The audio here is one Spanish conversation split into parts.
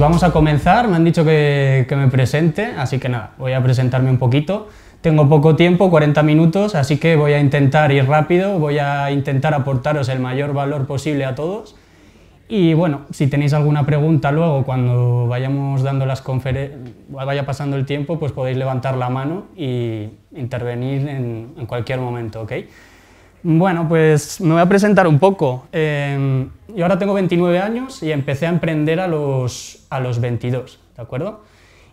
vamos a comenzar, me han dicho que, me presente, así que nada, voy a presentarme un poquito. Tengo poco tiempo, 40 minutos, así que voy a intentar ir rápido, voy a intentar aportaros el mayor valor posible a todos. Y bueno, si tenéis alguna pregunta luego, cuando vayamos dando las conferencias, vaya pasando el tiempo, pues podéis levantar la mano y intervenir en, en cualquier momento, ¿ok? Bueno, pues me voy a presentar un poco. Em, yo ahora tengo 29 años y empecé a emprender a los, 22, ¿de acuerdo?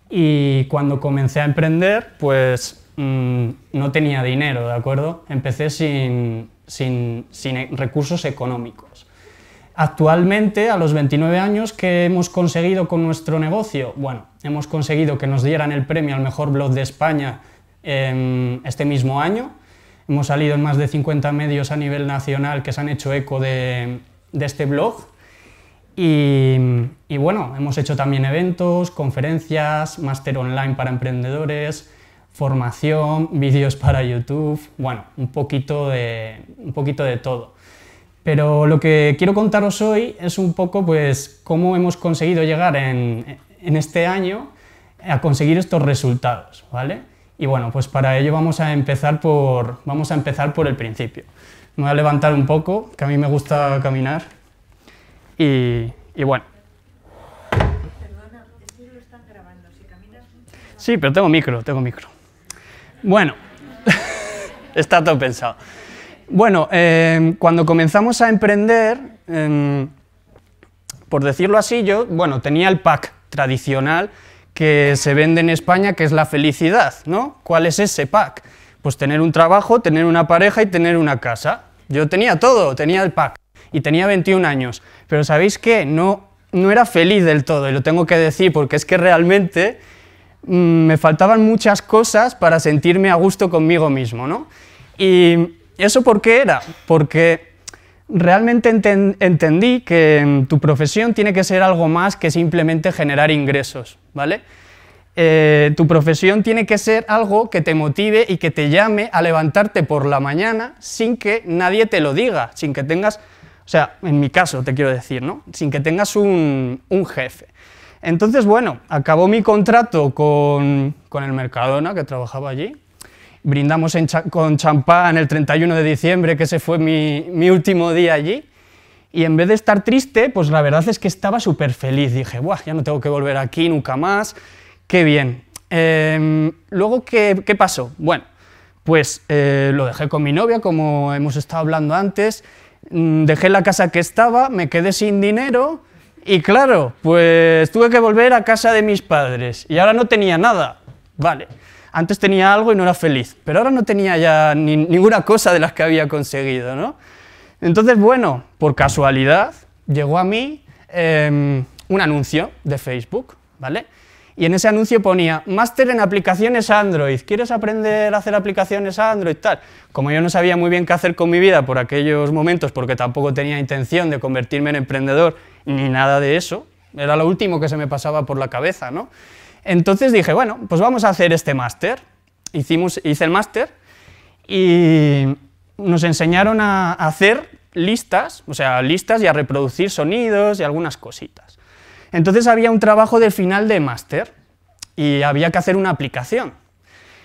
Y cuando comencé a emprender, pues mm, no tenía dinero, ¿de acuerdo? Empecé sin, recursos económicos. Actualmente, a los 29 años, que hemos conseguido con nuestro negocio? Bueno, hemos conseguido que nos dieran el premio al mejor blog de España em, este mismo año Hemos salido en más de 50 medios a nivel nacional que se han hecho eco de, este blog. Y, bueno, hemos hecho también eventos, conferencias, máster online para emprendedores, formación, vídeos para YouTube, bueno, un poquito de, un poquito de todo. Pero lo que quiero contaros hoy es un poco pues cómo hemos conseguido llegar en, en este año a conseguir estos resultados, ¿vale? Y bueno, pues para ello vamos a empezar por, vamos a empezar por el principio. Me voy a levantar un poco, que a mí me gusta caminar. Y, bueno. Sí, pero tengo micro, tengo micro. Bueno, está todo pensado. Bueno, em, cuando comenzamos a emprender, em, por decirlo así, yo, bueno, tenía el pack tradicional que se vende en España, que es la felicidad, ¿no? ¿Cuál es ese pack? Pues tener un trabajo, tener una pareja y tener una casa. Yo tenía todo, tenía el pack y tenía 21 años, pero ¿sabéis qué? No, no era feliz del todo y lo tengo que decir porque es que realmente mm, me faltaban muchas cosas para sentirme a gusto conmigo mismo, ¿no? Y eso por qué era? Porque realmente entendí que mm, tu profesión tiene que ser algo más que simplemente generar ingresos, ¿vale? Eh, tu profesión tiene que ser algo que te motive y que te llame a levantarte por la mañana sin que nadie te lo diga, sin que tengas, o sea, en mi caso te quiero decir, ¿no? Sin que tengas un, jefe. Entonces, bueno, acabó mi contrato con, con el Mercadona, que trabajaba allí, brindamos con champán el 31 de diciembre, que ese fue mi, último día allí. Y en vez de estar triste, pues la verdad es que estaba súper feliz. Dije, Buah, ya no tengo que volver aquí nunca más, qué bien. Em, luego, ¿qué, pasó? Bueno, pues eh, lo dejé con mi novia, como hemos estado hablando antes. Mm, dejé la casa que estaba, me quedé sin dinero y claro, pues tuve que volver a casa de mis padres y ahora no tenía nada. Vale, antes tenía algo y no era feliz, pero ahora no tenía ya ninguna cosa de las que había conseguido, ¿no? Entonces, bueno, por casualidad llegó a mí em, un anuncio de Facebook, ¿vale? Y en ese anuncio ponía, máster en aplicaciones Android, ¿quieres aprender a hacer aplicaciones Android? Tal. Como yo no sabía muy bien qué hacer con mi vida por aquellos momentos, porque tampoco tenía intención de convertirme en emprendedor ni nada de eso, era lo último que se me pasaba por la cabeza, ¿no? Entonces dije, bueno, pues vamos a hacer este máster. Hicimos, hice el máster y nos enseñaron a hacer listas, o sea, listas y a reproducir sonidos y algunas cositas. Entonces había un trabajo de final de máster y había que hacer una aplicación.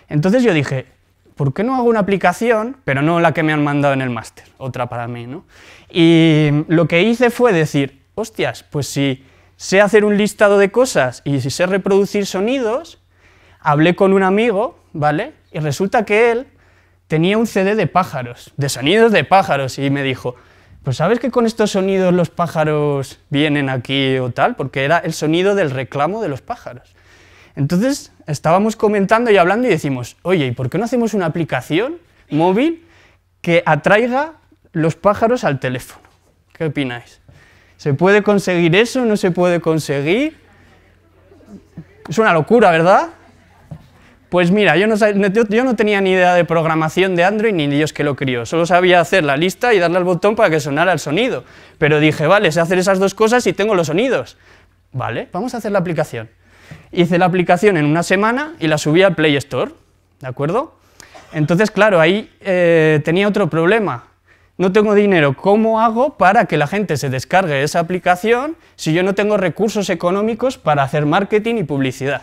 Entonces yo dije, ¿por qué no hago una aplicación, pero no la que me han mandado en el máster? Otra para mí, ¿no? Y lo que hice fue decir, hostias, pues si sé hacer un listado de cosas y sé reproducir sonidos, hablé con un amigo, ¿vale? Y resulta que él tenía un CD de pájaros, de sonidos de pájaros, y me dijo, pues sabes que con estos sonidos los pájaros vienen aquí o tal, porque era el sonido del reclamo de los pájaros. Entonces estábamos comentando y hablando y decimos, oye, ¿y por qué no hacemos una aplicación móvil que atraiga los pájaros al teléfono? ¿Qué opináis? ¿Se puede conseguir eso? ¿No se puede conseguir? Es una locura, ¿verdad? Pues mira, yo no, tenía ni idea de programación de Android ni Dios que lo crió. Solo sabía hacer la lista y darle al botón para que sonara el sonido. Pero dije, vale, sé hacer esas dos cosas y tengo los sonidos. Vale, vamos a hacer la aplicación. Hice la aplicación en una semana y la subí al Play Store. ¿De acuerdo? Entonces, claro, ahí eh, tenía otro problema no tengo dinero, ¿cómo hago para que la gente se descargue esa aplicación si yo no tengo recursos económicos para hacer marketing y publicidad?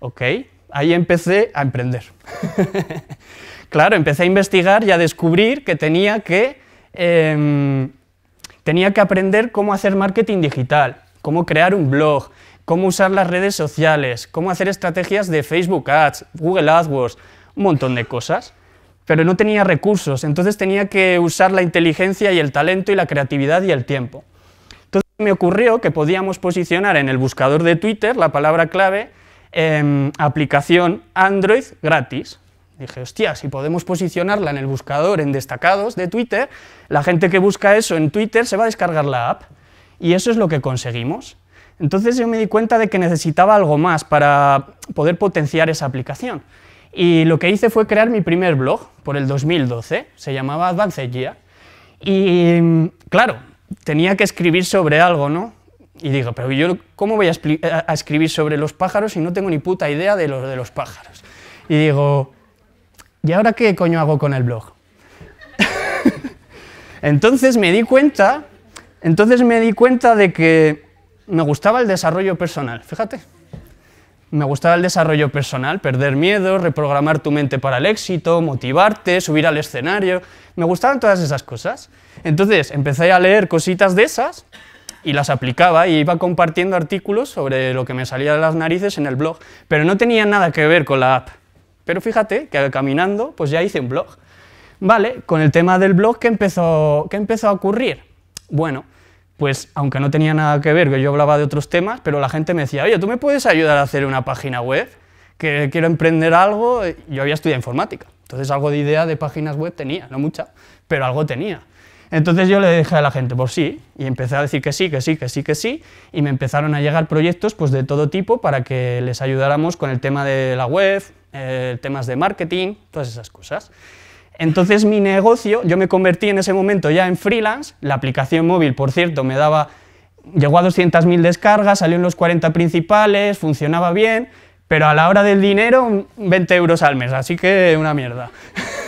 Ok, ahí empecé a emprender. claro, empecé a investigar y a descubrir que tenía que, em, tenía que aprender cómo hacer marketing digital, cómo crear un blog, cómo usar las redes sociales, cómo hacer estrategias de Facebook Ads, Google AdWords, un montón de cosas pero no tenía recursos, entonces tenía que usar la inteligencia y el talento y la creatividad y el tiempo. Entonces me ocurrió que podíamos posicionar en el buscador de Twitter la palabra clave en em, aplicación Android gratis. Dije, hostia, si podemos posicionarla en el buscador en destacados de Twitter, la gente que busca eso en Twitter se va a descargar la app. Y eso es lo que conseguimos. Entonces yo me di cuenta de que necesitaba algo más para poder potenciar esa aplicación. Y lo que hice fue crear mi primer blog por el 2012, se llamaba Advanced Gear. Y claro, tenía que escribir sobre algo, ¿no? Y digo, pero yo, ¿cómo voy a, escribir sobre los pájaros si no tengo ni puta idea de los, de los pájaros? Y digo, ¿y ahora qué coño hago con el blog? entonces me di cuenta, entonces me di cuenta de que me gustaba el desarrollo personal, fíjate. Me gustaba el desarrollo personal, perder miedo, reprogramar tu mente para el éxito, motivarte, subir al escenario. Me gustaban todas esas cosas. Entonces empecé a leer cositas de esas y las aplicaba y iba compartiendo artículos sobre lo que me salía de las narices en el blog, pero no tenía nada que ver con la app. Pero fíjate que caminando pues ya hice un blog. Vale, con el tema del blog, ¿qué empezó, qué empezó a ocurrir? Bueno, pues aunque no tenía nada que ver, yo hablaba de otros temas, pero la gente me decía, oye, ¿tú me puedes ayudar a hacer una página web? Que quiero emprender algo, yo había estudiado informática, entonces algo de idea de páginas web tenía, no mucha, pero algo tenía. Entonces yo le dije a la gente, pues sí, y empecé a decir que sí, que sí, que sí, que sí, y me empezaron a llegar proyectos pues, de todo tipo para que les ayudáramos con el tema de la web, eh, temas de marketing, todas esas cosas. Entonces mi negocio, yo me convertí en ese momento ya en freelance, la aplicación móvil, por cierto, me daba, llegó a 200.000 descargas, salió en los 40 principales, funcionaba bien, pero a la hora del dinero 20 euros al mes, así que una mierda.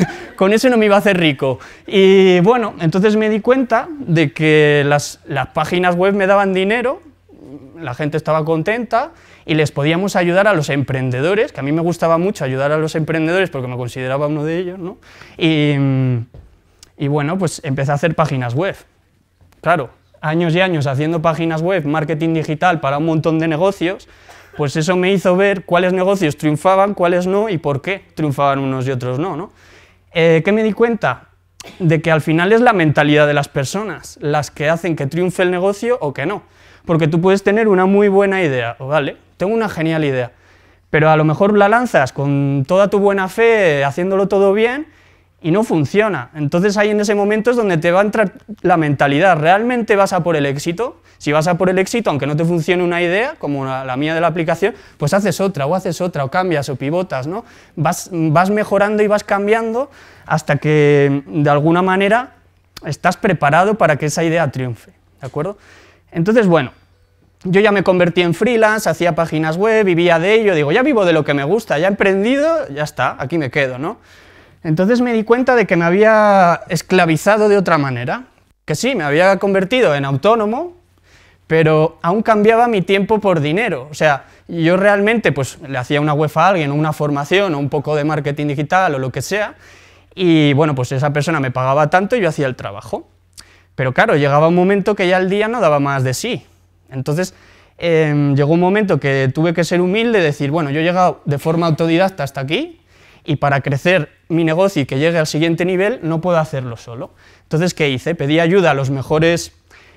Con eso no me iba a hacer rico. Y bueno, entonces me di cuenta de que las, las páginas web me daban dinero, la gente estaba contenta y les podíamos ayudar a los emprendedores, que a mí me gustaba mucho ayudar a los emprendedores porque me consideraba uno de ellos, Y, bueno, pues empecé a hacer páginas web. Claro, años y años haciendo páginas web, marketing digital para un montón de negocios, pues eso me hizo ver cuáles negocios triunfaban, cuáles no y por qué triunfaban unos y otros no, ¿no? Eh, ¿Qué me di cuenta? De que al final es la mentalidad de las personas las que hacen que triunfe el negocio o que no. Porque tú puedes tener una muy buena idea, vale, tengo una genial idea, pero a lo mejor la lanzas con toda tu buena fe, haciéndolo todo bien, y no funciona. Entonces ahí en ese momento es donde te va a entrar la mentalidad. ¿Realmente vas a por el éxito? Si vas a por el éxito, aunque no te funcione una idea, como la, mía de la aplicación, pues haces otra, o haces otra, o cambias, o pivotas, ¿no? Vas, vas mejorando y vas cambiando hasta que de alguna manera estás preparado para que esa idea triunfe, ¿de acuerdo? Entonces, bueno, yo ya me convertí en freelance, hacía páginas web, vivía de ello, digo, ya vivo de lo que me gusta, ya he emprendido, ya está, aquí me quedo, ¿no? Entonces me di cuenta de que me había esclavizado de otra manera, que sí, me había convertido en autónomo, pero aún cambiaba mi tiempo por dinero. O sea, yo realmente pues le hacía una web a alguien, una formación o un poco de marketing digital o lo que sea, y bueno, pues esa persona me pagaba tanto y yo hacía el trabajo. Pero claro, llegaba un momento que ya el día no daba más de sí. Entonces, em, llegó un momento que tuve que ser humilde, y decir, bueno, yo he llegado de forma autodidacta hasta aquí y para crecer mi negocio y que llegue al siguiente nivel no puedo hacerlo solo. Entonces, ¿qué hice? Pedí ayuda a los mejores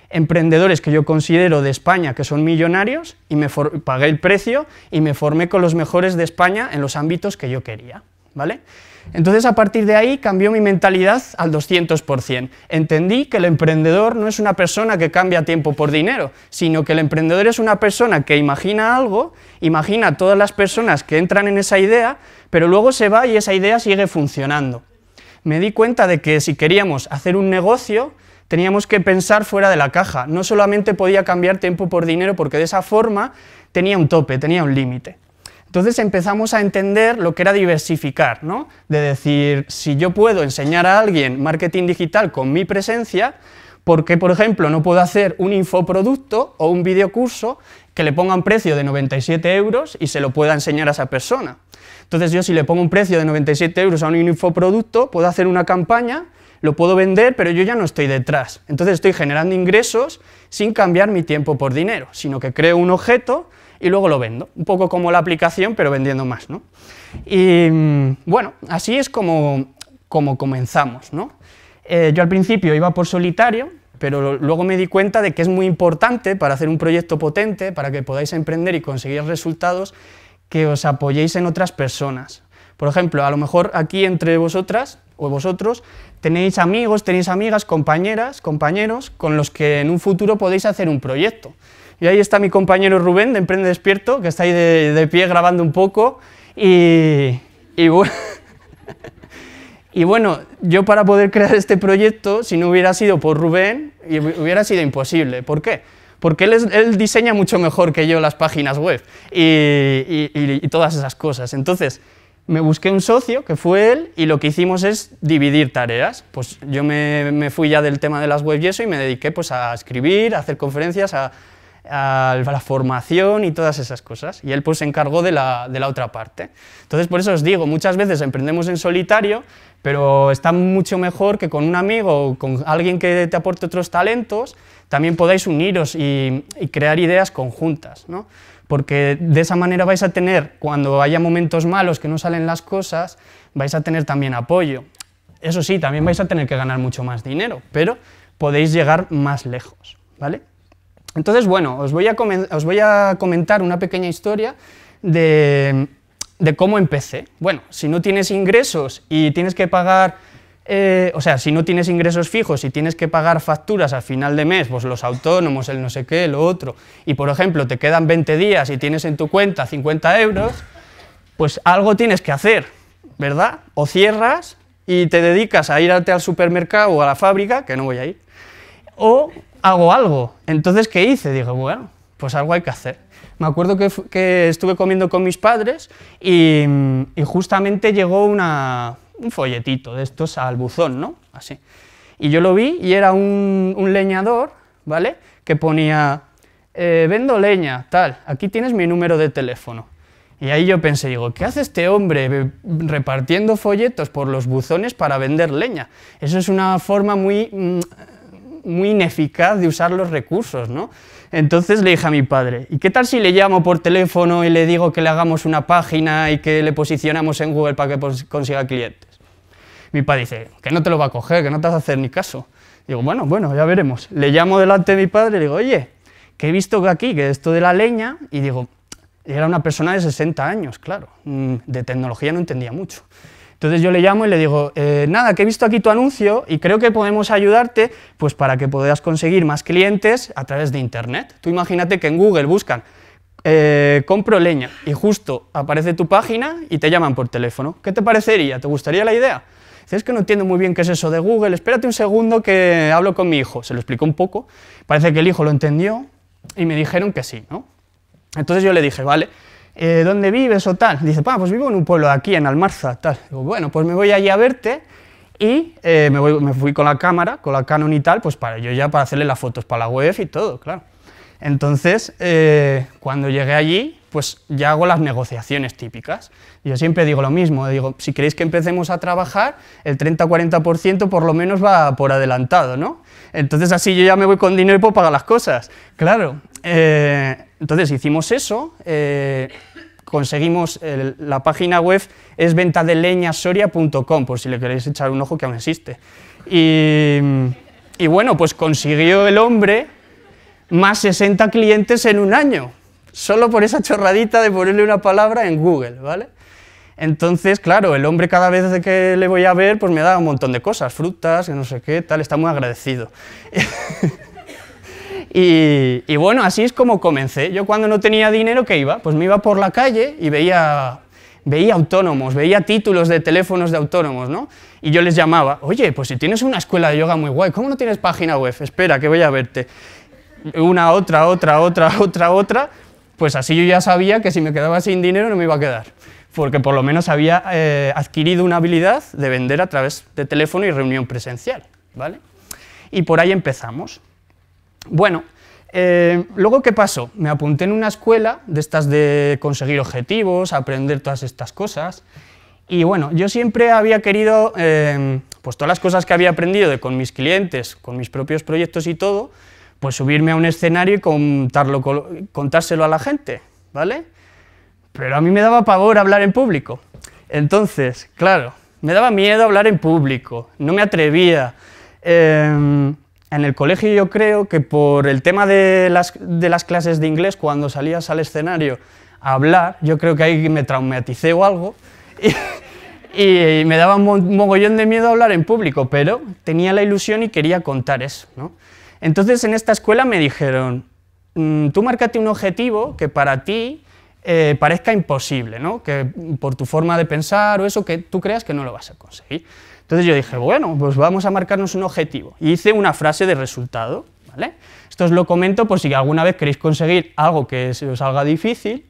emprendedores que yo considero de España que son millonarios y me pagué el precio y me formé con los mejores de España en los ámbitos que yo quería, ¿vale? Entonces, a partir de ahí cambió mi mentalidad al 200%. Entendí que el emprendedor no es una persona que cambia tiempo por dinero, sino que el emprendedor es una persona que imagina algo, imagina a todas las personas que entran en esa idea, pero luego se va y esa idea sigue funcionando. Me di cuenta de que si queríamos hacer un negocio, teníamos que pensar fuera de la caja. No solamente podía cambiar tiempo por dinero, porque de esa forma tenía un tope, tenía un límite. Entonces empezamos a entender lo que era diversificar, ¿no? De decir, si yo puedo enseñar a alguien marketing digital con mi presencia, porque, por ejemplo, no puedo hacer un infoproducto o un videocurso que le ponga un precio de 97 euros y se lo pueda enseñar a esa persona? Entonces yo si le pongo un precio de 97 euros a un infoproducto, puedo hacer una campaña, lo puedo vender, pero yo ya no estoy detrás. Entonces estoy generando ingresos sin cambiar mi tiempo por dinero, sino que creo un objeto y luego lo vendo. Un poco como la aplicación, pero vendiendo más, ¿no? Y mm, bueno, así es como, como comenzamos, ¿no? Eh, yo al principio iba por solitario, pero luego me di cuenta de que es muy importante para hacer un proyecto potente, para que podáis emprender y conseguir resultados, que os apoyéis en otras personas. Por ejemplo, a lo mejor aquí entre vosotras o vosotros tenéis amigos, tenéis amigas, compañeras, compañeros con los que en un futuro podéis hacer un proyecto. Y ahí está mi compañero Rubén de Emprende Despierto, que está ahí de, pie grabando un poco. Y, y, bueno, y, bueno, yo para poder crear este proyecto, si no hubiera sido por Rubén, hubiera sido imposible. ¿Por qué? Porque él, diseña mucho mejor que yo las páginas web y, y, todas esas cosas. Entonces, me busqué un socio, que fue él, y lo que hicimos es dividir tareas. Pues yo me, me, fui ya del tema de las web y eso y me dediqué pues, a escribir, a hacer conferencias, a, a la formación y todas esas cosas. Y él pues se encargó de la, de la otra parte. Entonces por eso os digo, muchas veces emprendemos en solitario, pero está mucho mejor que con un amigo o con alguien que te aporte otros talentos, también podáis uniros y, y crear ideas conjuntas. ¿no? porque de esa manera vais a tener, cuando haya momentos malos que no salen las cosas, vais a tener también apoyo. Eso sí, también vais a tener que ganar mucho más dinero, pero podéis llegar más lejos, ¿vale? Entonces, bueno, os voy a, comentar una pequeña historia de, cómo empecé. Bueno, si no tienes ingresos y tienes que pagar, eh, o sea, si no tienes ingresos fijos y tienes que pagar facturas a final de mes, pues los autónomos, el no sé qué, lo otro, y por ejemplo te quedan 20 días y tienes en tu cuenta 50 euros, pues algo tienes que hacer, ¿verdad? O cierras y te dedicas a irte al supermercado o a la fábrica, que no voy a ir, o hago algo. Entonces, ¿qué hice? Digo, bueno, pues algo hay que hacer. Me acuerdo que, estuve comiendo con mis padres y, justamente llegó un folletito de estos al buzón, ¿no? Así. Y yo lo vi y era un, leñador, ¿vale? Que ponía, eh, vendo leña, tal, aquí tienes mi número de teléfono. Y ahí yo pensé, digo, ¿qué hace este hombre repartiendo folletos por los buzones para vender leña? Eso es una forma muy mm, muy ineficaz de usar los recursos, ¿no? Entonces le dije a mi padre, ¿y qué tal si le llamo por teléfono y le digo que le hagamos una página y que le posicionamos en Google para que consiga clientes? Mi padre dice, que no te lo va a coger, que no te vas a hacer ni caso. Digo, bueno, bueno, ya veremos. Le llamo delante de mi padre y le digo, oye, que he visto que aquí, que esto de la leña, y digo, era una persona de 60 años, claro, mm, de tecnología no entendía mucho. Entonces yo le llamo y le digo, eh, nada, que he visto aquí tu anuncio y creo que podemos ayudarte pues para que puedas conseguir más clientes a través de Internet. Tú imagínate que en Google buscan, eh, compro leña y justo aparece tu página y te llaman por teléfono. ¿Qué te parecería? ¿Te gustaría la idea? Dices, que no entiendo muy bien qué es eso de Google, espérate un segundo que hablo con mi hijo. Se lo explico un poco, parece que el hijo lo entendió y me dijeron que sí, Entonces yo le dije, vale, eh, ¿dónde vives o tal? Dice, pues vivo en un pueblo de aquí, en Almarza, tal. bueno, pues me voy allí a verte y eh, me, fui con la cámara, con la Canon y tal, pues para yo ya para hacerle las fotos para la web y todo, claro. Entonces, eh, cuando llegué allí, pues ya hago las negociaciones típicas. Yo siempre digo lo mismo, digo, si queréis que empecemos a trabajar, el 30-40% por lo menos va por adelantado, ¿no? Entonces así yo ya me voy con dinero y puedo pagar las cosas. Claro, eh, entonces hicimos eso, eh, conseguimos, la página web es ventadeleñasoria.com, por si le queréis echar un ojo que aún existe. Y, y bueno, pues consiguió el hombre más 60 clientes en un año, solo por esa chorradita de ponerle una palabra en Google, ¿vale? Entonces, claro, el hombre cada vez que le voy a ver, pues me da un montón de cosas, frutas, no sé qué, tal, está muy agradecido. Y, bueno, así es como comencé. Yo cuando no tenía dinero, ¿qué iba? Pues me iba por la calle y veía, veía autónomos, veía títulos de teléfonos de autónomos, ¿no? Y yo les llamaba, oye, pues si tienes una escuela de yoga muy guay, ¿cómo no tienes página web? Espera, que voy a verte. Una, otra, otra, otra, otra, otra. Pues así yo ya sabía que si me quedaba sin dinero no me iba a quedar porque por lo menos había eh, adquirido una habilidad de vender a través de teléfono y reunión presencial, ¿vale? Y por ahí empezamos. Bueno, eh, luego, ¿qué pasó? Me apunté en una escuela de estas de conseguir objetivos, aprender todas estas cosas. Y bueno, yo siempre había querido, em, pues todas las cosas que había aprendido de con mis clientes, con mis propios proyectos y todo, pues subirme a un escenario y contárselo a la gente, ¿vale? Pero a mí me daba pavor hablar en público. Entonces, claro, me daba miedo hablar en público, no me atrevía. Eh, en el colegio yo creo que por el tema de las, clases de inglés, cuando salías al escenario a hablar, yo creo que ahí me traumaticé o algo, y, me daba un mogollón de miedo hablar en público, pero tenía la ilusión y quería contar eso. Entonces en esta escuela me dijeron, mm, tú márcate un objetivo que para ti eh, parezca imposible, ¿no? que por tu forma de pensar o eso, que tú creas que no lo vas a conseguir. Entonces yo dije, bueno, pues vamos a marcarnos un objetivo. Y hice una frase de resultado, ¿vale? Esto os lo comento por si alguna vez queréis conseguir algo que se os salga difícil,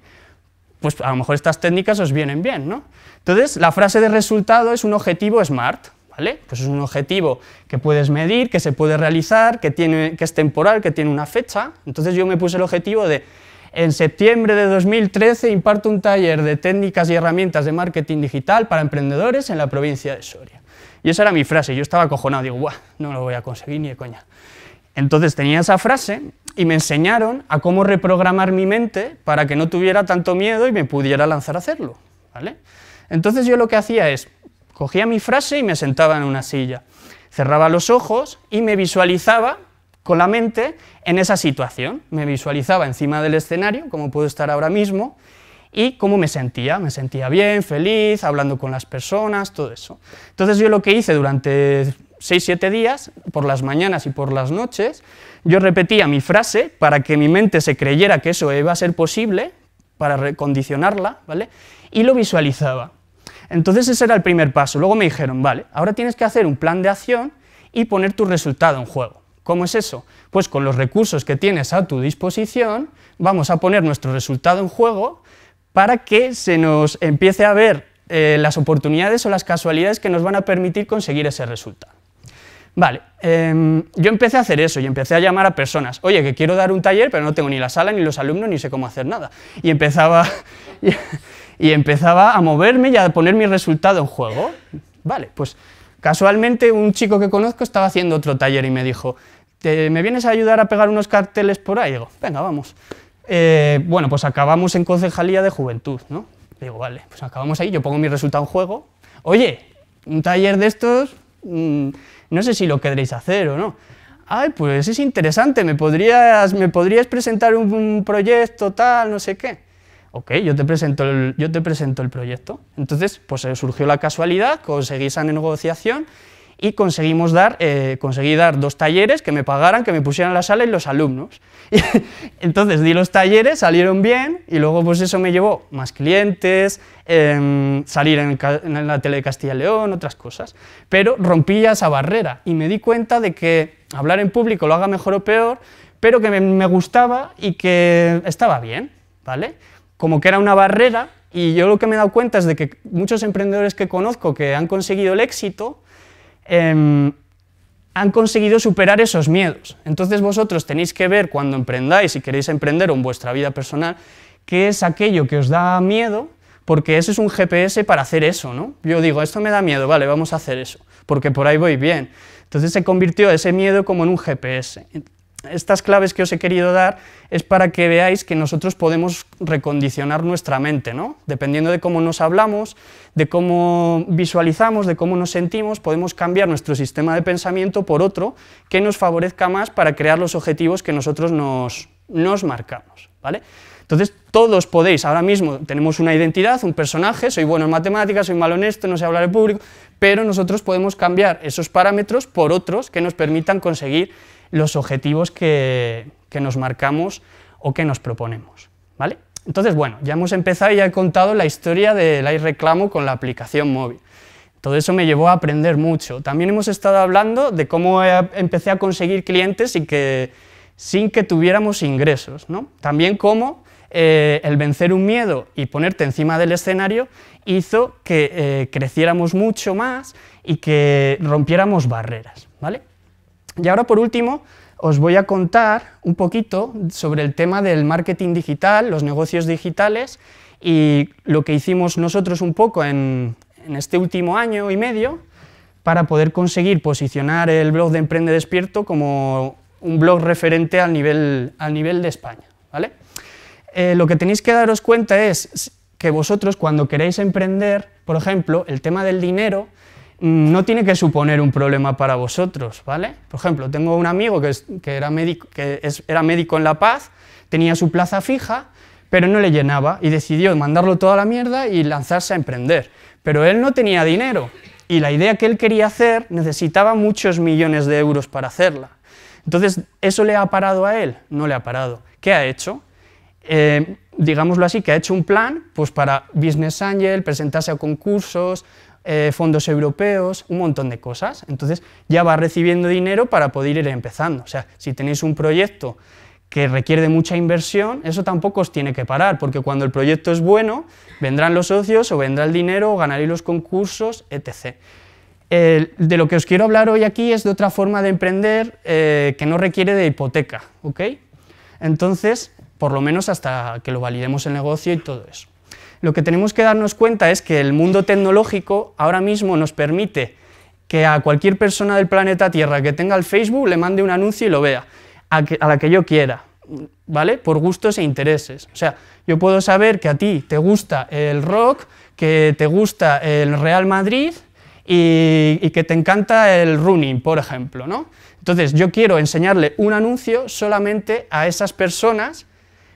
pues a lo mejor estas técnicas os vienen bien, ¿no? Entonces, la frase de resultado es un objetivo SMART, ¿vale? Pues es un objetivo que puedes medir, que se puede realizar, que, que es temporal, que tiene una fecha. Entonces yo me puse el objetivo de, en septiembre de 2013 imparto un taller de técnicas y herramientas de marketing digital para emprendedores en la provincia de Soria. Y esa era mi frase, yo estaba acojonado, digo, Buah, no lo voy a conseguir ni de coña. Entonces tenía esa frase y me enseñaron a cómo reprogramar mi mente para que no tuviera tanto miedo y me pudiera lanzar a hacerlo. ¿vale? Entonces yo lo que hacía es, cogía mi frase y me sentaba en una silla, cerraba los ojos y me visualizaba con la mente en esa situación. Me visualizaba encima del escenario, como puedo estar ahora mismo, y cómo me sentía. Me sentía bien, feliz, hablando con las personas, todo eso. Entonces yo lo que hice durante 6-7 días, por las mañanas y por las noches, yo repetía mi frase para que mi mente se creyera que eso iba a ser posible, para recondicionarla, ¿vale? Y lo visualizaba. Entonces ese era el primer paso. Luego me dijeron, vale, ahora tienes que hacer un plan de acción y poner tu resultado en juego. ¿Cómo es eso? Pues con los recursos que tienes a tu disposición, vamos a poner nuestro resultado en juego para que se nos empiece a ver eh, las oportunidades o las casualidades que nos van a permitir conseguir ese resultado. Vale, em, yo empecé a hacer eso y empecé a llamar a personas. Oye, que quiero dar un taller, pero no tengo ni la sala, ni los alumnos, ni sé cómo hacer nada. Y empezaba, y, empezaba a moverme y a poner mi resultado en juego. Vale, pues casualmente un chico que conozco estaba haciendo otro taller y me dijo, ¿Te, ¿me vienes a ayudar a pegar unos carteles por ahí? Y digo, venga, vamos. Eh, bueno, pues acabamos en concejalía de juventud, ¿no? Digo, vale, pues acabamos ahí, yo pongo mi resultado en juego. Oye, un taller de estos, mm, no sé si lo querréis hacer o no. Ay, pues es interesante, me podrías, me podrías presentar un, proyecto tal, no sé qué. Ok, yo te, presento el, yo te presento el proyecto. Entonces, pues eh, surgió la casualidad, conseguí esa negociación y conseguimos dar, eh, conseguí dar dos talleres que me pagaran, que me pusieran la sala y los alumnos. entonces di los talleres, salieron bien y luego pues eso me llevó más clientes, em, salir en, la tele de Castilla y León, otras cosas. Pero rompí esa barrera y me di cuenta de que hablar en público lo haga mejor o peor, pero que me, me gustaba y que estaba bien, ¿vale? Como que era una barrera y yo lo que me he dado cuenta es de que muchos emprendedores que conozco que han conseguido el éxito, Em, han conseguido superar esos miedos. Entonces vosotros tenéis que ver cuando emprendáis y queréis emprender en vuestra vida personal, qué es aquello que os da miedo, porque ese es un GPS para hacer eso, ¿no? Yo digo, esto me da miedo, vale, vamos a hacer eso, porque por ahí voy bien. Entonces se convirtió ese miedo como en un GPS estas claves que os he querido dar es para que veáis que nosotros podemos recondicionar nuestra mente, ¿no? Dependiendo de cómo nos hablamos, de cómo visualizamos, de cómo nos sentimos, podemos cambiar nuestro sistema de pensamiento por otro que nos favorezca más para crear los objetivos que nosotros nos, nos marcamos, ¿vale? Entonces, todos podéis, ahora mismo tenemos una identidad, un personaje, soy bueno en matemáticas, soy malo en esto, no sé hablar en público, pero nosotros podemos cambiar esos parámetros por otros que nos permitan conseguir los objetivos que, nos marcamos o que nos proponemos. ¿vale? Entonces, bueno, ya hemos empezado y ya he contado la historia del iReclamo con la aplicación móvil. Todo eso me llevó a aprender mucho. También hemos estado hablando de cómo eh, empecé a conseguir clientes y que, sin que tuviéramos ingresos. ¿no? También cómo eh, el vencer un miedo y ponerte encima del escenario hizo que eh, creciéramos mucho más y que rompiéramos barreras, ¿vale? Y ahora por último os voy a contar un poquito sobre el tema del marketing digital, los negocios digitales y lo que hicimos nosotros un poco en, este último año y medio para poder conseguir posicionar el blog de Emprende Despierto como un blog referente al nivel, al nivel de España, ¿vale? Eh, lo que tenéis que daros cuenta es que vosotros cuando queréis emprender, por ejemplo, el tema del dinero mm, no tiene que suponer un problema para vosotros, ¿vale? Por ejemplo, tengo un amigo que, era, médico, era médico en La Paz, tenía su plaza fija, pero no le llenaba y decidió mandarlo toda la mierda y lanzarse a emprender. Pero él no tenía dinero y la idea que él quería hacer necesitaba muchos millones de euros para hacerla. Entonces, ¿eso le ha parado a él? No le ha parado. ¿Qué ha hecho? Eh, digámoslo así, que ha hecho un plan pues, para Business Angel, presentarse a concursos, eh, fondos europeos, un montón de cosas. Entonces ya va recibiendo dinero para poder ir empezando. O sea, si tenéis un proyecto que requiere de mucha inversión, eso tampoco os tiene que parar, porque cuando el proyecto es bueno, vendrán los socios o vendrá el dinero o ganaréis los concursos, etc. de lo que os quiero hablar hoy aquí es de otra forma de emprender eh, que no requiere de hipoteca, ¿ok? Entonces, por lo menos hasta que lo validemos el negocio y todo eso. Lo que tenemos que darnos cuenta es que el mundo tecnológico ahora mismo nos permite que a cualquier persona del planeta Tierra que tenga el Facebook le mande un anuncio y lo vea, a, la que yo quiera, ¿vale? Por gustos e intereses. O sea, yo puedo saber que a ti te gusta el rock, que te gusta el Real Madrid y, que te encanta el running, por ejemplo, ¿no? Entonces, yo quiero enseñarle un anuncio solamente a esas personas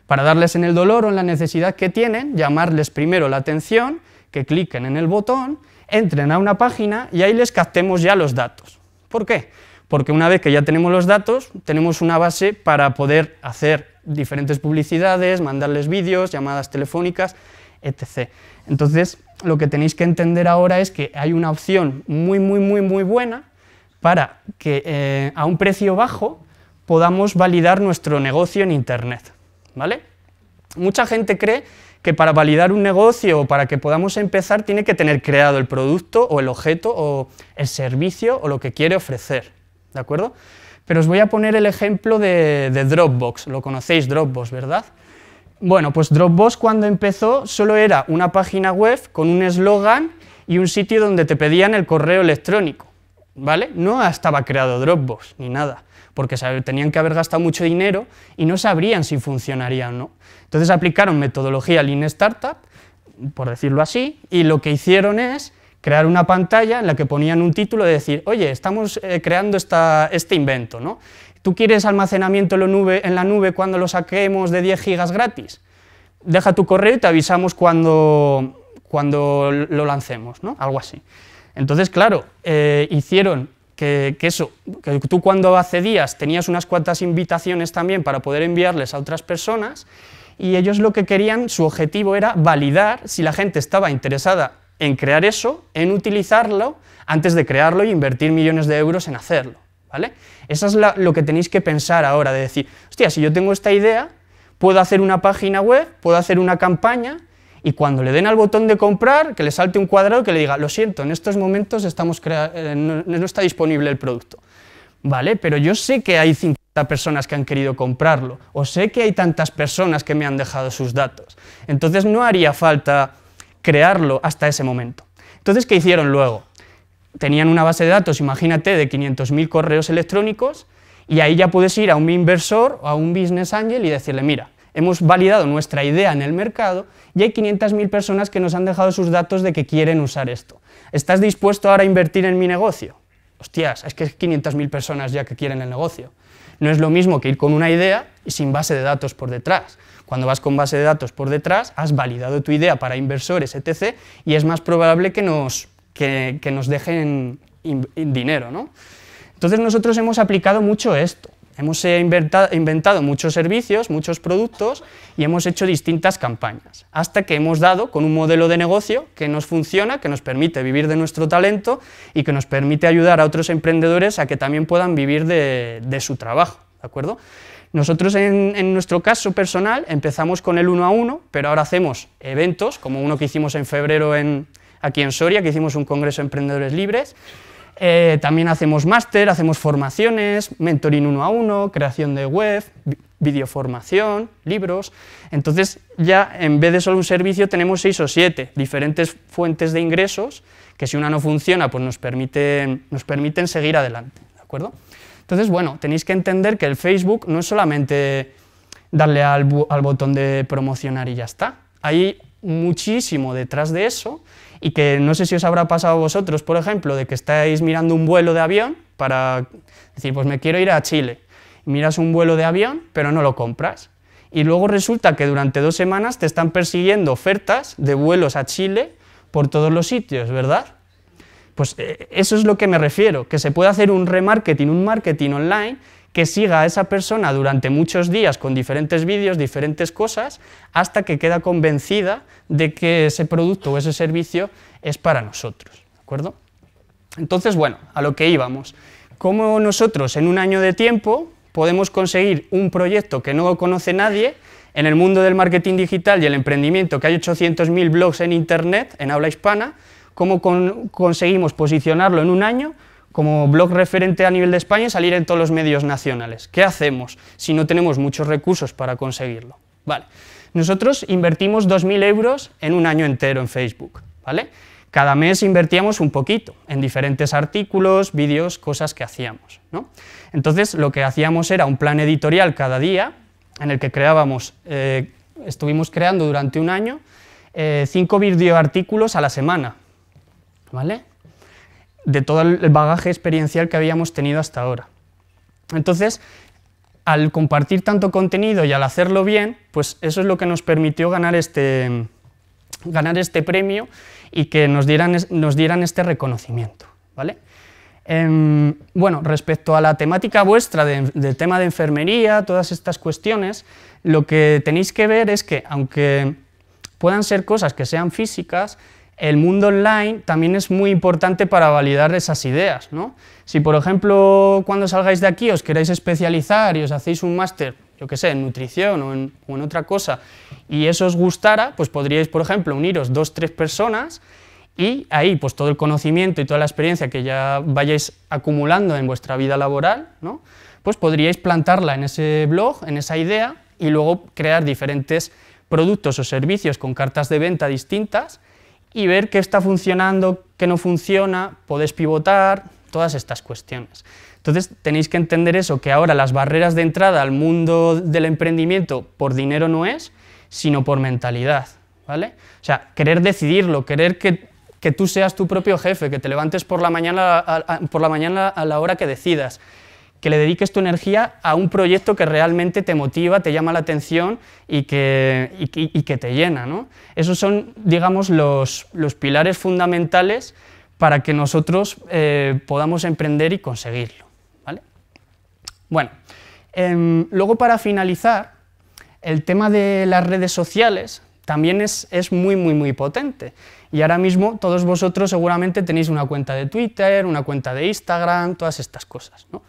para darles en el dolor o en la necesidad que tienen, llamarles primero la atención, que cliquen en el botón, entren a una página y ahí les captemos ya los datos. ¿Por qué? Porque una vez que ya tenemos los datos, tenemos una base para poder hacer diferentes publicidades, mandarles vídeos, llamadas telefónicas, etc. Entonces, lo que tenéis que entender ahora es que hay una opción muy, muy, muy, muy buena para que eh, a un precio bajo podamos validar nuestro negocio en Internet. ¿vale? Mucha gente cree que para validar un negocio o para que podamos empezar tiene que tener creado el producto o el objeto o el servicio o lo que quiere ofrecer, ¿de acuerdo? Pero os voy a poner el ejemplo de, de Dropbox, lo conocéis Dropbox, ¿verdad? Bueno, pues Dropbox cuando empezó solo era una página web con un eslogan y un sitio donde te pedían el correo electrónico, ¿vale? No estaba creado Dropbox ni nada porque tenían que haber gastado mucho dinero y no sabrían si funcionaría no. Entonces aplicaron metodología Lean Startup, por decirlo así, y lo que hicieron es crear una pantalla en la que ponían un título de decir, oye, estamos eh, creando esta, este invento, ¿no? ¿Tú quieres almacenamiento en la, nube, cuando lo saquemos de 10 gigas gratis? Deja tu correo y te avisamos cuando, cuando lo lancemos, ¿no? Algo así. Entonces, claro, eh, hicieron que, eso, que tú cuando accedías tenías unas cuantas invitaciones también para poder enviarles a otras personas y ellos lo que querían, su objetivo era validar si la gente estaba interesada en crear eso, en utilizarlo, antes de crearlo y invertir millones de euros en hacerlo. ¿vale? Eso es lo que tenéis que pensar ahora, de decir, hostia, si yo tengo esta idea, puedo hacer una página web, puedo hacer una campaña, y cuando le den al botón de comprar, que le salte un cuadrado que le diga, lo siento, en estos momentos eh, no, está disponible el producto. Vale, pero yo sé que hay 50 personas que han querido comprarlo, o sé que hay tantas personas que me han dejado sus datos. Entonces no haría falta crearlo hasta ese momento. Entonces, ¿qué hicieron luego? Tenían una base de datos, imagínate, de 500.000 correos electrónicos, y ahí ya puedes ir a un inversor o a un business angel y decirle, mira, hemos validado nuestra idea en el mercado y hay 500.000 personas que nos han dejado sus datos de que quieren usar esto. ¿Estás dispuesto ahora a invertir en mi negocio? Hostias, es que hay 500.000 personas ya que quieren el negocio. No es lo mismo que ir con una idea y sin base de datos por detrás. Cuando vas con base de datos por detrás, has validado tu idea para inversores, etc., y es más probable que nos, que, nos dejen dinero. ¿no? Entonces nosotros hemos aplicado mucho esto. Hemos eh, inventado muchos servicios, muchos productos y hemos hecho distintas campañas, hasta que hemos dado con un modelo de negocio que nos funciona, que nos permite vivir de nuestro talento y que nos permite ayudar a otros emprendedores a que también puedan vivir de, su trabajo. ¿de acuerdo? Nosotros en, nuestro caso personal empezamos con el uno a uno, pero ahora hacemos eventos, como uno que hicimos en febrero en, aquí en Soria, que hicimos un congreso de emprendedores libres, eh, también hacemos máster, hacemos formaciones, mentoring uno a uno, creación de web, videoformación, libros. Entonces ya en vez de solo un servicio tenemos seis o siete diferentes fuentes de ingresos que si una no funciona pues nos permiten, nos seguir adelante. ¿de acuerdo? Entonces bueno, tenéis que entender que el Facebook no es solamente darle al, botón de promocionar y ya está muchísimo detrás de eso y que no sé si os habrá pasado a vosotros, por ejemplo, de que estáis mirando un vuelo de avión para decir, pues me quiero ir a Chile. miras un vuelo de avión, pero no lo compras. Y luego resulta que durante dos semanas te están persiguiendo ofertas de vuelos a Chile por todos los sitios, ¿verdad? Pues eh, eso es lo que me refiero, que se puede hacer un remarketing, un marketing online que siga a esa persona durante muchos días con diferentes vídeos, diferentes cosas, hasta que queda convencida de que ese producto o ese servicio es para nosotros. ¿De acuerdo? Entonces, bueno, a lo que íbamos. ¿Cómo nosotros en un año de tiempo podemos conseguir un proyecto que no conoce nadie? En el mundo del marketing digital y el emprendimiento, que hay 800.000 blogs en Internet, en habla hispana, ¿cómo conseguimos posicionarlo en un año como blog referente a nivel de España y salir en todos los medios nacionales. ¿Qué hacemos si no tenemos muchos recursos para conseguirlo? Vale. Nosotros invertimos 2.000 euros en un año entero en Facebook. ¿vale? Cada mes invertíamos un poquito en diferentes artículos, vídeos, cosas que hacíamos. ¿no? Entonces lo que hacíamos era un plan editorial cada día en el que creábamos, eh, estuvimos creando durante un año eh, cinco videoartículos a la semana. ¿vale? de todo el bagaje experiencial que habíamos tenido hasta ahora. Entonces, al compartir tanto contenido y al hacerlo bien, pues eso es lo que nos permitió ganar este, ganar este premio y que nos dieran, nos dieran este reconocimiento. ¿vale? Em, bueno, respecto a la temática vuestra del tema de enfermería, todas estas cuestiones, lo que tenéis que ver es que, aunque puedan ser cosas que sean físicas, el mundo online también es muy importante para validar esas ideas. Si, por ejemplo, cuando salgáis de aquí os queráis especializar y os hacéis un máster, yo que sé, en nutrición o en, otra cosa, y eso os gustara, pues podríais, por ejemplo, uniros dos, tres personas y ahí pues todo el conocimiento y toda la experiencia que ya vayáis acumulando en vuestra vida laboral, pues podríais plantarla en ese blog, en esa idea, y luego crear diferentes productos o servicios con cartas de venta distintas y ver qué está funcionando, qué no funciona, podés pivotar, todas estas cuestiones. Entonces tenéis que entender eso, que ahora las barreras de entrada al mundo del emprendimiento por dinero no es, sino por mentalidad, ¿vale? O sea, querer decidirlo, querer que, tú seas tu propio jefe, que te levantes por por la mañana a la hora que decidas, que le dediques tu energía a un proyecto que realmente te motiva, te llama la atención y que, que te llena. ¿no? Esos son, digamos, los, pilares fundamentales para que nosotros eh, podamos emprender y conseguirlo. ¿vale? Bueno, em, luego para finalizar, el tema de las redes sociales también es, es muy, muy, muy potente. Y ahora mismo todos vosotros seguramente tenéis una cuenta de Twitter, una cuenta de Instagram, todas estas cosas. ¿no?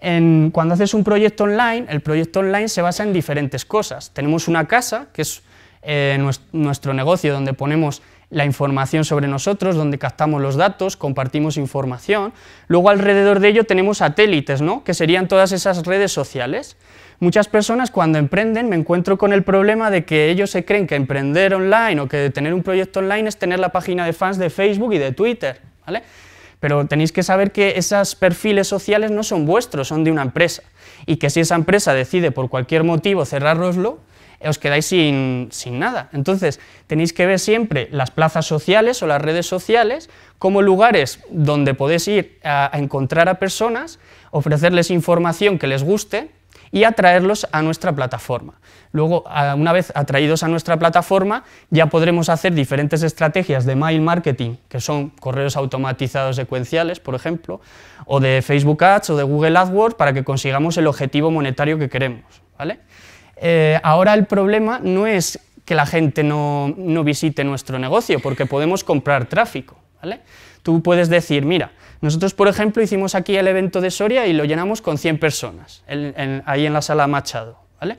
cuando haces un proyecto online, el proyecto online se basa en diferentes cosas. Tenemos una casa, que es eh, nuestro negocio, donde ponemos la información sobre nosotros, donde captamos los datos, compartimos información. Luego alrededor de ello tenemos satélites, ¿no? que serían todas esas redes sociales. Muchas personas cuando emprenden me encuentro con el problema de que ellos se creen que emprender online o que tener un proyecto online es tener la página de fans de Facebook y de Twitter. ¿vale? Pero tenéis que saber que esos perfiles sociales no son vuestros, son de una empresa. Y que si esa empresa decide por cualquier motivo cerrároslo, os quedáis sin, nada. Entonces, tenéis que ver siempre las plazas sociales o las redes sociales como lugares donde podéis ir a encontrar a personas, ofrecerles información que les guste y atraerlos a nuestra plataforma. Luego, una vez atraídos a nuestra plataforma, ya podremos hacer diferentes estrategias de mail marketing, que son correos automatizados secuenciales, por ejemplo, o de Facebook Ads o de Google AdWords, para que consigamos el objetivo monetario que queremos. ¿vale? Eh, ahora el problema no es que la gente no, no visite nuestro negocio, porque podemos comprar tráfico. ¿vale? Tú puedes decir, mira, nosotros por ejemplo hicimos aquí el evento de Soria y lo llenamos con 100 personas, ahí en la sala Machado, ¿vale?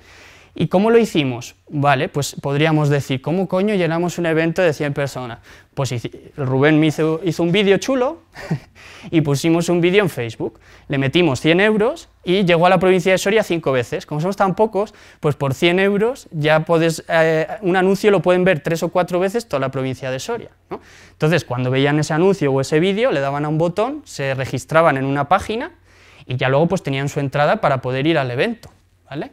¿Y cómo lo hicimos? Vale, pues podríamos decir, ¿cómo coño llenamos un evento de 100 personas? Pues Rubén hizo, hizo un vídeo chulo y pusimos un vídeo en Facebook. Le metimos 100 euros y llegó a la provincia de Soria cinco veces. Como somos tan pocos, pues por 100 euros ya eh, un anuncio lo pueden ver tres o cuatro veces toda la provincia de Soria. Entonces, cuando veían ese anuncio o ese vídeo, le daban a un botón, se registraban en una página y ya luego pues tenían su entrada para poder ir al evento. ¿vale?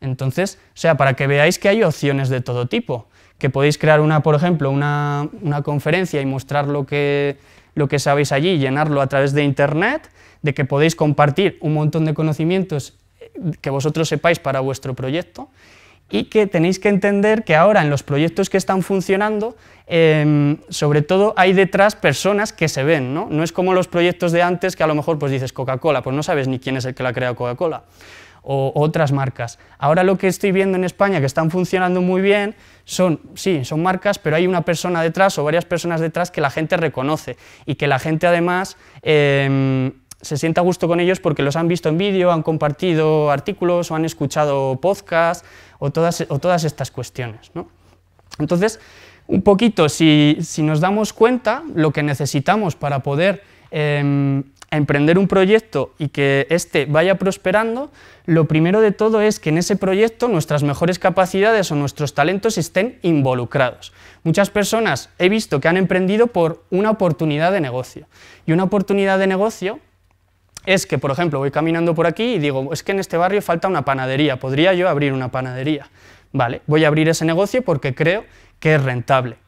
Entonces, o sea, para que veáis que hay opciones de todo tipo, que podéis crear una, por ejemplo, una, conferencia y mostrar lo que, sabéis allí, llenarlo a través de Internet, de que podéis compartir un montón de conocimientos eh, que vosotros sepáis para vuestro proyecto y que tenéis que entender que ahora en los proyectos que están funcionando, em, sobre todo hay detrás personas que se ven, ¿no? No es como los proyectos de antes que a lo mejor pues dices Coca-Cola, pues no sabes ni quién es el que la ha Coca-Cola o otras marcas. Ahora lo que estoy viendo en España que están funcionando muy bien son, sí, son marcas, pero hay una persona detrás o varias personas detrás que la gente reconoce y que la gente además... Em, se sienta a gusto con ellos porque los han visto en vídeo, han compartido artículos o han escuchado podcasts o todas, o todas estas cuestiones. Entonces, un poquito, si, si, nos damos cuenta, lo que necesitamos para poder em, a emprender un proyecto y que éste vaya prosperando, lo primero de todo es que en ese proyecto nuestras mejores capacidades o nuestros talentos estén involucrados. Muchas personas he visto que han emprendido por una oportunidad de negocio. Y una oportunidad de negocio es que, por ejemplo, voy caminando por aquí y digo, es que en este barrio falta una panadería, podría yo abrir una panadería. Vale, voy a abrir ese negocio porque creo que es rentable.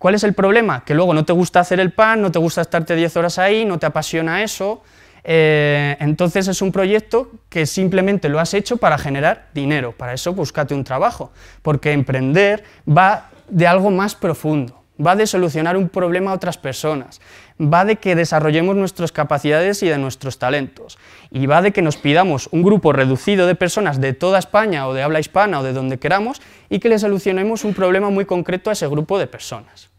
¿Cuál es el problema? Que luego no te gusta hacer el pan, no te gusta estarte 10 horas ahí, no te apasiona eso. Eh, entonces es un proyecto que simplemente lo has hecho para generar dinero. Para eso búscate un trabajo, porque emprender va de algo más profundo, va de solucionar un problema a otras personas, va de que desarrollemos nuestras capacidades y de nuestros talentos, y va de que nos pidamos un grupo reducido de personas de toda España o de habla hispana o de donde queramos y que le solucionemos un problema muy concreto a ese grupo de personas.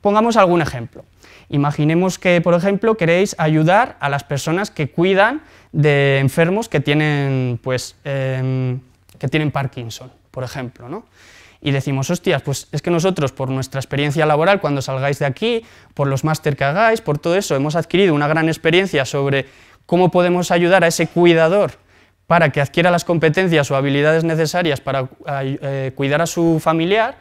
Pongamos algún ejemplo. Imaginemos que, por ejemplo, queréis ayudar a las personas que cuidan de enfermos que tienen, pues, em, que tienen Parkinson, por ejemplo. Y decimos, hostias, pues es que nosotros, por nuestra experiencia laboral, cuando salgáis de aquí, por los máster que hagáis, por todo eso, hemos adquirido una gran experiencia sobre cómo podemos ayudar a ese cuidador para que adquiera las competencias o habilidades necesarias para eh, cuidar a su familiar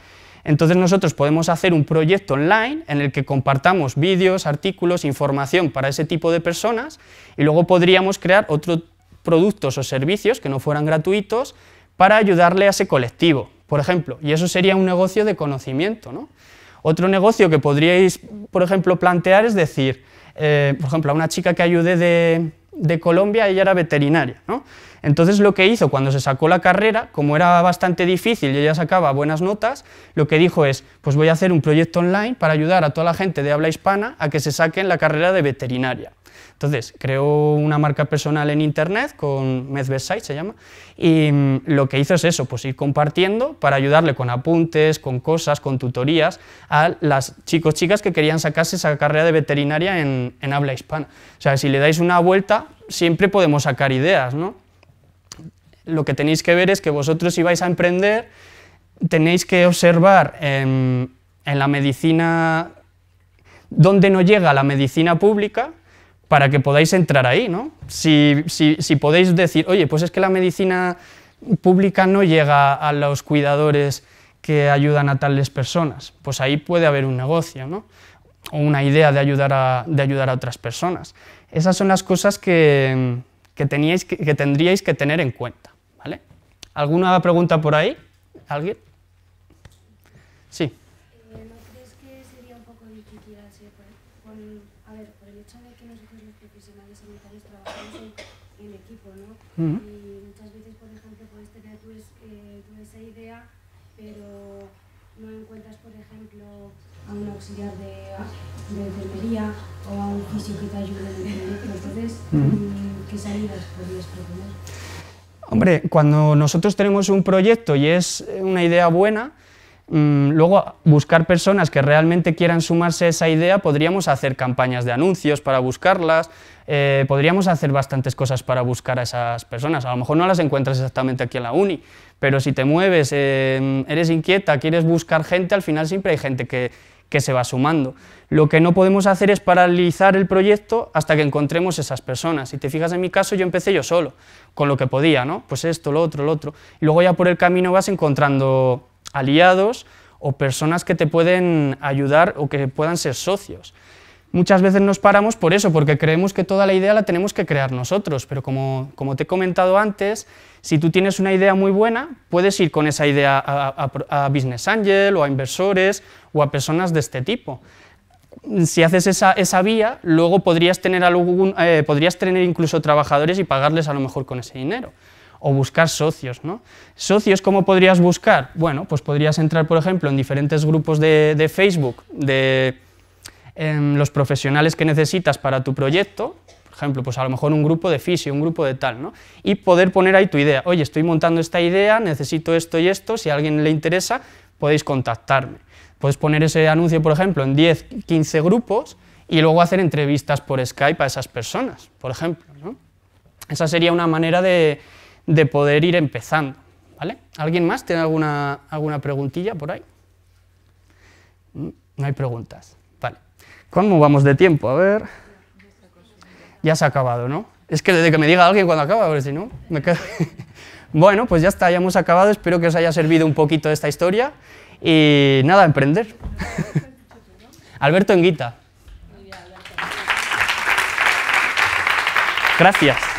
entonces nosotros podemos hacer un proyecto online en el que compartamos vídeos, artículos, información para ese tipo de personas y luego podríamos crear otros productos o servicios que no fueran gratuitos para ayudarle a ese colectivo, por ejemplo. Y eso sería un negocio de conocimiento. ¿no? Otro negocio que podríais, por ejemplo, plantear es decir, eh, por ejemplo, a una chica que ayude de, de Colombia, ella era veterinaria, ¿no? Entonces lo que hizo cuando se sacó la carrera, como era bastante difícil y ella sacaba buenas notas, lo que dijo es, pues voy a hacer un proyecto online para ayudar a toda la gente de habla hispana a que se saquen la carrera de veterinaria. Entonces, creó una marca personal en internet con MedBeside se llama, y mm, lo que hizo es eso, pues ir compartiendo para ayudarle con apuntes, con cosas, con tutorías a las chicos chicas que querían sacarse esa carrera de veterinaria en, en habla hispana. O sea, si le dais una vuelta, siempre podemos sacar ideas, ¿no? lo que tenéis que ver es que vosotros si vais a emprender, tenéis que observar em, en, la medicina dónde no llega la medicina pública para que podáis entrar ahí, Si, podéis decir, oye, pues es que la medicina pública no llega a los cuidadores que ayudan a tales personas, pues ahí puede haber un negocio, ¿no? O una idea de ayudar a, de ayudar a otras personas. Esas son las cosas que, que, que tendríais que tener en cuenta. ¿Alguna pregunta por ahí? ¿Alguien? Sí. Eh, ¿No crees que sería un poco difícil hacer, pues, con... a ver, por el hecho de que nosotros los profesionales sanitarios trabajamos en, equipo, ¿no? Y muchas veces, por ejemplo, puedes tener tú, eh, esa idea, pero no encuentras, por ejemplo, a un auxiliar de, enfermería o a un físico que te Entonces, ¿qué salidas podrías proponer? Hombre, cuando nosotros tenemos un proyecto y es una idea buena, mm, luego buscar personas que realmente quieran sumarse a esa idea, podríamos hacer campañas de anuncios para buscarlas, eh, podríamos hacer bastantes cosas para buscar a esas personas. A lo mejor no las encuentras exactamente aquí en la uni, pero si te mueves, eh, eres inquieta, quieres buscar gente, al final siempre hay gente que que se va sumando. Lo que no podemos hacer es paralizar el proyecto hasta que encontremos esas personas. Si te fijas en mi caso, yo empecé yo solo, con lo que podía, ¿no? Pues esto, lo otro, lo otro. Y luego ya por el camino vas encontrando aliados o personas que te pueden ayudar o que puedan ser socios. Muchas veces nos paramos por eso, porque creemos que toda la idea la tenemos que crear nosotros, pero como, como te he comentado antes, si tú tienes una idea muy buena, puedes ir con esa idea a, business angel o a inversores o a personas de este tipo si haces esa, vía, luego podrías tener, eh, podrías tener incluso trabajadores y pagarles a lo mejor con ese dinero. O buscar socios. ¿no? ¿Socios cómo podrías buscar? Bueno, pues podrías entrar, por ejemplo, en diferentes grupos de, Facebook de em, los profesionales que necesitas para tu proyecto, ejemplo, pues a lo mejor un grupo de fisio, un grupo de tal, ¿no? Y poder poner ahí tu idea. Oye, estoy montando esta idea, necesito esto y esto, si a alguien le interesa, podéis contactarme. Puedes poner ese anuncio, por ejemplo, en 10, 15 grupos y luego hacer entrevistas por Skype a esas personas, por ejemplo. ¿no? Esa sería una manera de, poder ir empezando. ¿vale? ¿Alguien más tiene alguna, alguna preguntilla por ahí? Mm, no hay preguntas. Vale. ¿Cómo vamos de tiempo? A ver ya se ha acabado, ¿no? Es que desde que me diga alguien cuando acaba, porque si no, me quedo... bueno, pues ya está, ya hemos acabado. Espero que os haya servido un poquito esta historia. Y nada, emprender. Alberto Enguita. Gracias.